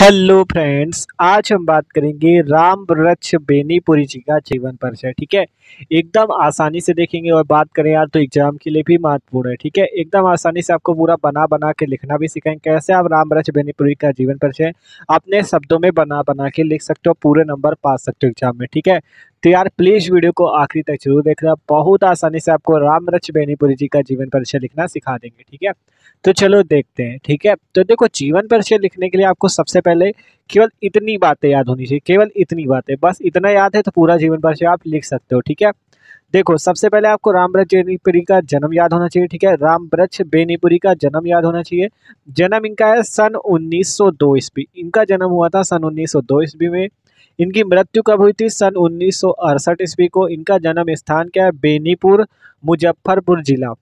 hello friends आज हम बात करेंगे राम वृक्ष बेनीपुरी जी का जीवन परिचय ठीक है एकदम आसानी से देखेंगे और बात करें यार तो एग्जाम के लिए भी महत्वपूर्ण है ठीक है एकदम आसानी से आपको पूरा बना बना के लिखना भी सिखाएंगे कैसे आप राम वृक्ष बेनीपुरी का जीवन परिचय अपने शब्दों में बना बना के लिख सकते हो पूरे नंबर पा सकते हो एग्जाम में ठीक है तो यार प्लीज़ वीडियो को आखिरी तक जरूर देखना बहुत आसानी से आपको राम रच बेनीपुरी जी का जीवन परिचय लिखना सिखा देंगे ठीक है तो चलो देखते हैं ठीक है तो देखो जीवन परिचय लिखने के लिए आपको सबसे पहले केवल इतनी बातें याद होनी चाहिए केवल इतनी बातें बस इतना याद है तो पूरा जीवन परिचय आप लिख सकते हो ठीक है देखो सबसे पहले आपको रामब्रज बेनीपुरी का जन्म याद होना चाहिए ठीक है रामब्रज बेनीपुरी का जन्म याद होना चाहिए जन्म इनका है सन 1902 ईस्वी इनका जन्म हुआ था सन 1902 ईस्वी में इनकी मृत्यु कब हुई थी सन उन्नीस ईस्वी को इनका जन्म स्थान क्या है बेनीपुर मुजफ्फरपुर जिला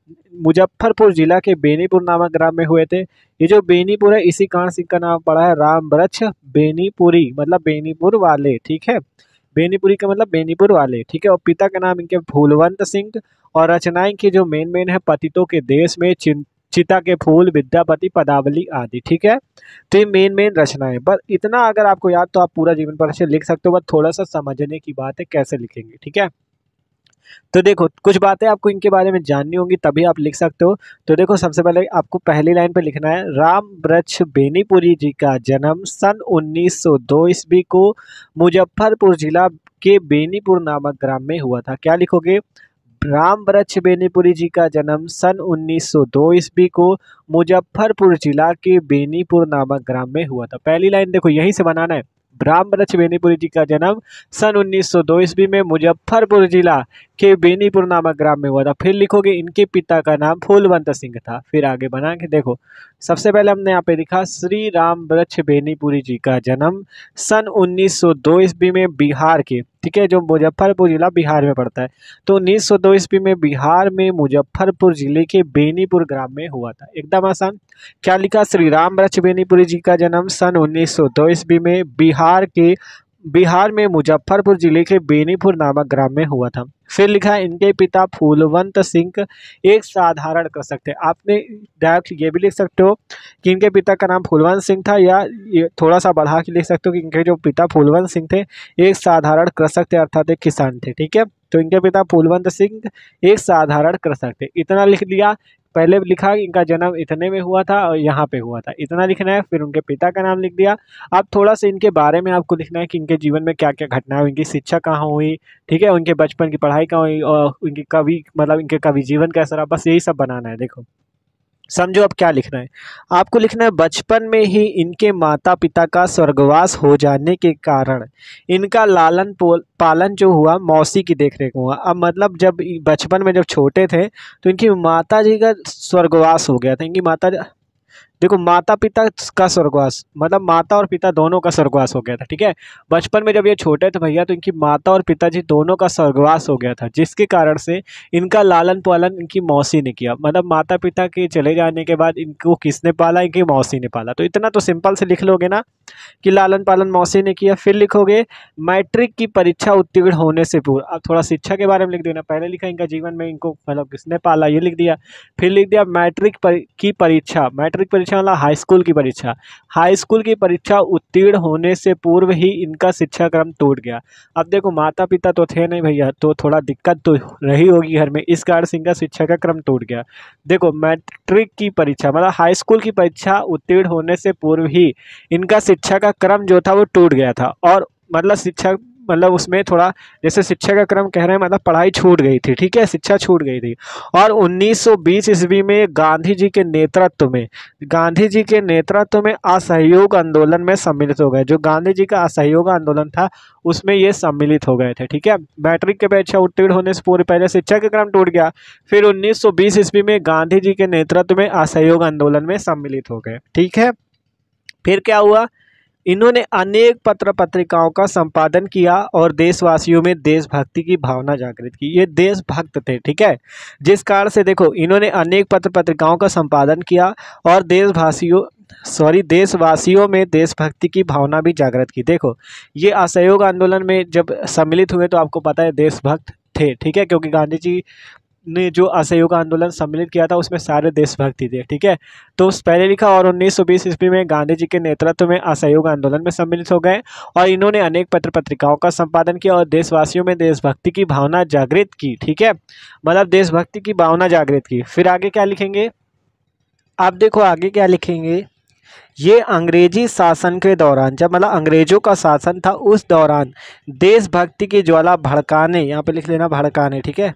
मुजफ्फरपुर जिला के बेनीपुर नामक ग्राम में हुए थे ये जो बेनीपुर है इसी कारण से इनका नाम पड़ा है राम वृक्ष बेनीपुरी मतलब बेनीपुर वाले ठीक है बेनीपुरी का मतलब बेनीपुर वाले ठीक है और पिता का नाम इनके भूलवंत सिंह और रचनाएं की जो मेन मेन है पतितों के देश में चिता के फूल विद्यापति पदावली आदि ठीक है तो ये मेन मेन रचनाएं पर इतना अगर आपको याद तो आप पूरा जीवन पर से लिख सकते हो बस थोड़ा सा समझने की बात है कैसे लिखेंगे ठीक है तो देखो कुछ बातें आपको इनके बारे में जाननी होंगी तभी आप लिख सकते हो तो देखो सबसे पहले आपको पहली लाइन पे लिखना है राम ब्रज बेनीपुरी जी का जन्म सन 1902 ईस्वी को मुजफ्फरपुर जिला के बेनीपुर नामक ग्राम में हुआ था क्या लिखोगे राम वृक्ष बेनीपुरी जी का जन्म सन 1902 ईस्वी को मुजफ्फरपुर जिला के बेनीपुर नामक ग्राम में हुआ था पहली लाइन देखो यहीं से बनाना है राम वृक्ष बेनीपुरी जी का जन्म सन 1902 ईस्वी में मुजफ्फरपुर जिला के बेनीपुर नामक ग्राम में हुआ था फिर लिखोगे इनके पिता का नाम फूलवंत सिंह था फिर आगे बना के देखो सबसे पहले हमने यहाँ पे लिखा श्री राम वृक्ष बेनीपुरी जी का जन्म सन 1902 ईस्वी में बिहार के ठीक है जो मुजफ्फरपुर ज़िला बिहार में पड़ता है तो उन्नीस सौ दो ईस्वी में बिहार में मुजफ्फरपुर ज़िले के बेनीपुर ग्राम में हुआ था एकदम आसान क्या लिखा श्री राम वृक्ष बेनीपुरी जी का जन्म सन उन्नीस सौ दो ईस्वी में बिहार के बिहार में मुजफ्फरपुर जिले के बेनीपुर नामक ग्राम में हुआ था फिर लिखा है इनके पिता फूलवंत सिंह एक साधारण कृषक थे आपने डायरेक्ट ये भी लिख सकते हो कि इनके पिता का नाम फूलवंत सिंह था या थोड़ा सा बढ़ा के लिख सकते हो कि इनके जो पिता फूलवंत सिंह थे एक साधारण कृषक थे अर्थात एक किसान थे ठीक है तो इनके पिता फूलवंत सिंह एक साधारण कृषक थे इतना लिख दिया पहले लिखा इनका जन्म इतने में हुआ था और यहाँ पे हुआ था इतना लिखना है फिर उनके पिता का नाम लिख दिया अब थोड़ा सा इनके बारे में आपको लिखना है कि इनके जीवन में क्या क्या घटना हुई इनकी शिक्षा कहाँ हुई ठीक है उनके बचपन की पढ़ाई कहाँ हुई और उनकी कवि मतलब इनके कवि जीवन कैसा रहा बस यही सब बनाना है देखो समझो अब क्या लिखना है आपको लिखना है बचपन में ही इनके माता पिता का स्वर्गवास हो जाने के कारण इनका लालन पोल पालन जो हुआ मौसी की देखरेख हुआ अब मतलब जब बचपन में जब छोटे थे तो इनकी माता जी का स्वर्गवास हो गया था इनकी माता देखो माता पिता का स्वर्गवास मतलब माता और पिता दोनों का स्वर्गवास हो गया था ठीक है बचपन में जब ये छोटे थे भैया तो इनकी माता और पिताजी दोनों का स्वर्गवास हो गया था जिसके कारण से इनका लालन पालन इनकी मौसी ने किया मतलब माता पिता के चले जाने के बाद इनको किसने पाला इनकी मौसी ने पाला तो इतना तो सिंपल से लिख लोगे ना कि लालन पालन मौसी ने किया फिर लिखोगे मैट्रिक की परीक्षा उत्तीर्ण होने से पूर्व अब थोड़ा शिक्षा के बारे में लिख देना पहले लिखा इनका जीवन में इनको मतलब किसने पाला ये लिख दिया फिर लिख दिया मैट्रिक की परीक्षा मैट्रिक परीक्षा मतलब हाई स्कूल की परीक्षा हाई स्कूल की परीक्षा उत्तीर्ण होने से पूर्व ही इनका शिक्षा क्रम टूट गया अब देखो माता पिता तो थे नहीं भैया तो थोड़ा दिक्कत तो रही होगी घर में इस कारण से इनका शिक्षा का क्रम टूट गया देखो मैट्रिक की परीक्षा मतलब हाई स्कूल की परीक्षा उत्तीर्ण होने से पूर्व ही इनका शिक्षा का क्रम जो था वो टूट गया था और मतलब शिक्षा मतलब उसमें थोड़ा जैसे शिक्षा का क्रम कह रहे हैं मतलब पढ़ाई छूट गई थी ठीक है शिक्षा छूट गई थी और 1920 ईस्वी में गांधी जी के नेतृत्व में गांधी जी के नेतृत्व में असहयोग आंदोलन में सम्मिलित हो गए जो गांधी जी का असहयोग आंदोलन था उसमें ये सम्मिलित हो गए थे ठीक है मैट्रिक के परीक्षा उत्तीर्ण होने से पूरे पहले शिक्षा का क्रम टूट गया फिर उन्नीस ईस्वी में गांधी जी के नेतृत्व में असहयोग आंदोलन में सम्मिलित हो गए ठीक है फिर क्या हुआ इन्होंने अनेक पत्र पत्रिकाओं का संपादन किया और देशवासियों में देशभक्ति की भावना जागृत की ये देशभक्त थे ठीक है जिस कारण से देखो इन्होंने अनेक पत्र पत्रिकाओं का संपादन किया और देशभाषियों सॉरी देशवासियों में देशभक्ति की भावना भी जागृत की देखो ये असहयोग आंदोलन में जब सम्मिलित हुए तो आपको पता है देशभक्त थे ठीक है क्योंकि गांधी जी ने जो असहयोग आंदोलन सम्मिलित किया था उसमें सारे देशभक्ति थे ठीक है तो पहले लिखा और 1920 ईस्वी में गांधी जी के नेतृत्व में असहयोग आंदोलन में सम्मिलित हो गए और इन्होंने अनेक पत्र पत्रिकाओं का संपादन किया और देशवासियों में देशभक्ति की भावना जागृत की ठीक है मतलब देशभक्ति की भावना जागृत की फिर आगे क्या लिखेंगे आप देखो आगे क्या लिखेंगे ये अंग्रेजी शासन के दौरान जब मतलब अंग्रेजों का शासन था उस दौरान देशभक्ति की ज्वाला भड़काने यहाँ पे लिख लेना भड़काने ठीक है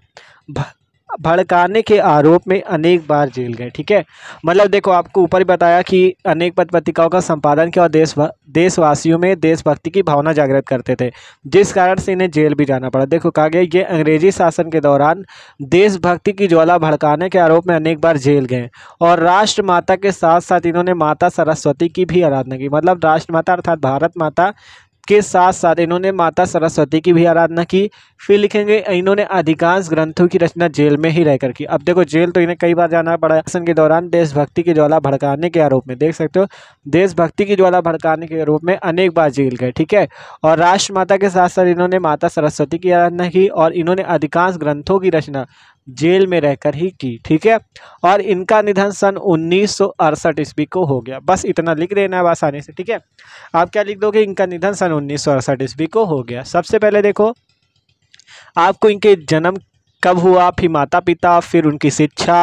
भड़काने के आरोप में अनेक बार जेल गए ठीक है मतलब देखो आपको ऊपर ही बताया कि अनेक पद पत्रिकाओं का संपादन किया और देश देशवासियों में देशभक्ति की भावना जागृत करते थे जिस कारण से इन्हें जेल भी जाना पड़ा देखो कहा गया ये अंग्रेजी शासन के दौरान देशभक्ति की ज्वाला भड़काने के आरोप में अनेक बार जेल गए और राष्ट्र माता के साथ साथ इन्होंने माता सरस्वती की भी आराधना की मतलब राष्ट्र माता अर्थात भारत माता के साथ साथ इन्होंने माता सरस्वती की भी आराधना की फिर लिखेंगे इन्होंने अधिकांश ग्रंथों की रचना जेल में ही रहकर की अब देखो जेल तो इन्हें कई बार जाना पड़ा शासन के दौरान देशभक्ति की ज्वाला भड़काने के आरोप में देख सकते हो देशभक्ति की ज्वाला भड़काने के आरोप में अनेक बार जेल गए ठीक है और राष्ट्र माता के साथ साथ इन्होंने माता सरस्वती की आराधना की और इन्होंने अधिकांश ग्रंथों की रचना जेल में रहकर ही की ठीक है और इनका निधन सन उन्नीस सौ अड़सठ ईस्वी को हो गया बस इतना लिख देना है आसानी से ठीक है आप क्या लिख दोगे इनका निधन सन उन्नीस सौ अड़सठ ईस्वी को हो गया सबसे पहले देखो आपको इनके जन्म कब हुआ फिर माता पिता फिर उनकी शिक्षा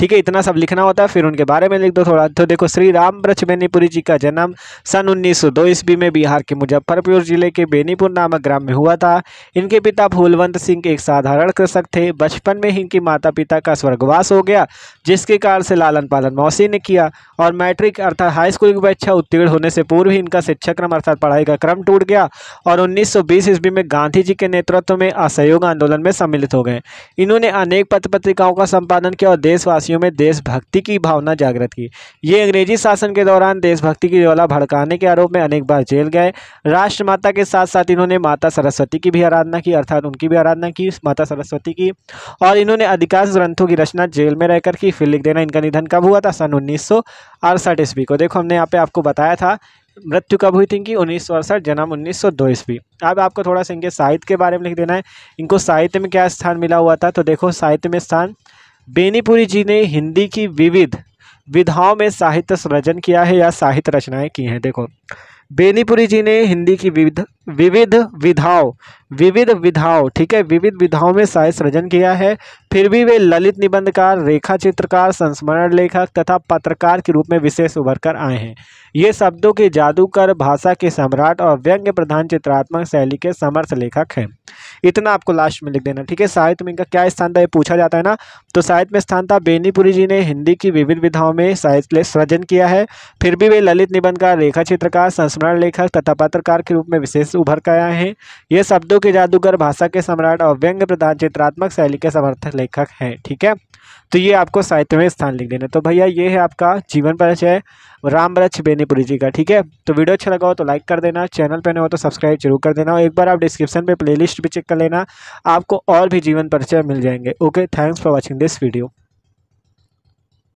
ठीक है इतना सब लिखना होता है फिर उनके बारे में लिख दो थोड़ा तो देखो श्री राम ब्रज बेनीपुरी जी का जन्म सन 1902 ईस्वी में बिहार के मुजफ्फरपुर जिले के बेनीपुर नामक ग्राम में हुआ था इनके पिता फूलवंत सिंह एक साधारण कृषक थे बचपन में ही इनके माता पिता का स्वर्गवास हो गया जिसके कारण से लालन पालन मौसी ने किया और मैट्रिक अर्थात हाई स्कूल की परीक्षा उत्तीर्ण होने से पूर्व ही इनका शिक्षा क्रम अर्थात पढ़ाई का क्रम टूट गया और उन्नीस सौ ईस्वी में गांधी जी के नेतृत्व में असहयोग आंदोलन में सम्मिलित हो गए इन्होंने अनेक पत्र पत्रिकाओं का संपादन किया और देशवासियों में देशभक्ति की भावना जागृत की ये अंग्रेजी शासन के दौरान देशभक्ति की ज्वाला भड़काने के आरोप में अनेक बार जेल गए राष्ट्रमाता के साथ साथ इन्होंने माता सरस्वती की भी आराधना की अर्थात उनकी भी आराधना की माता सरस्वती की और इन्होंने अधिकांश ग्रंथों की रचना जेल में रहकर की फिर लिख देना इनका निधन कब हुआ था सन उन्नीस सौ ईस्वी को देखो हमने यहाँ पे आपको बताया था मृत्यु कब हुई थी इनकी उन्नीस सौ अड़सठ जन्म उन्नीस सौ दो ईस्वी अब आपको थोड़ा सा इनके साहित्य के बारे में लिख देना है इनको साहित्य में क्या स्थान मिला हुआ था तो देखो साहित्य में स्थान बेनीपुरी जी ने हिंदी की विविध विधाओं में साहित्य सृजन किया है या साहित्य रचनाएं की हैं देखो बेनीपुरी जी ने हिंदी की विविध विविध विधाओं विविध विधाओं ठीक है विविध विधाओं में साहित्य सृजन किया है फिर भी वे ललित निबंधकार रेखा चित्रकार संस्मरण लेखक तथा पत्रकार के रूप में विशेष उभर कर आए हैं ये शब्दों के जादूकर भाषा के सम्राट और व्यंग्य प्रधान चित्रात्मक शैली के समर्थ लेखक हैं इतना आपको लास्ट में लिख देना ठीक है साहित्य में इनका क्या स्थान था ये पूछा जाता है ना तो साहित्य में स्थान था बेनीपुरी जी ने हिंदी की विविध विधाओं में साहित्य सृजन किया है फिर भी वे ललित निबंधकार रेखा चित्रकार संस्मरण लेखक तथा पत्रकार के रूप में विशेष उभर कर आए हैं ये शब्दों के जादूगर भाषा के सम्राट और व्यंग प्रधान चित्रात्मक शैली के समर्थक लेखक हैं ठीक है तो ये आपको साहित्य में स्थान लिख देना तो भैया ये है आपका जीवन परिचय राम वृक्ष बेनीपुरी जी का ठीक है तो वीडियो अच्छा लगा हो तो लाइक कर देना चैनल पर नहीं हो तो सब्सक्राइब जरूर कर देना और एक बार आप डिस्क्रिप्शन पे प्लेलिस्ट भी चेक कर लेना आपको और भी जीवन परिचय मिल जाएंगे okay thanks for watching this video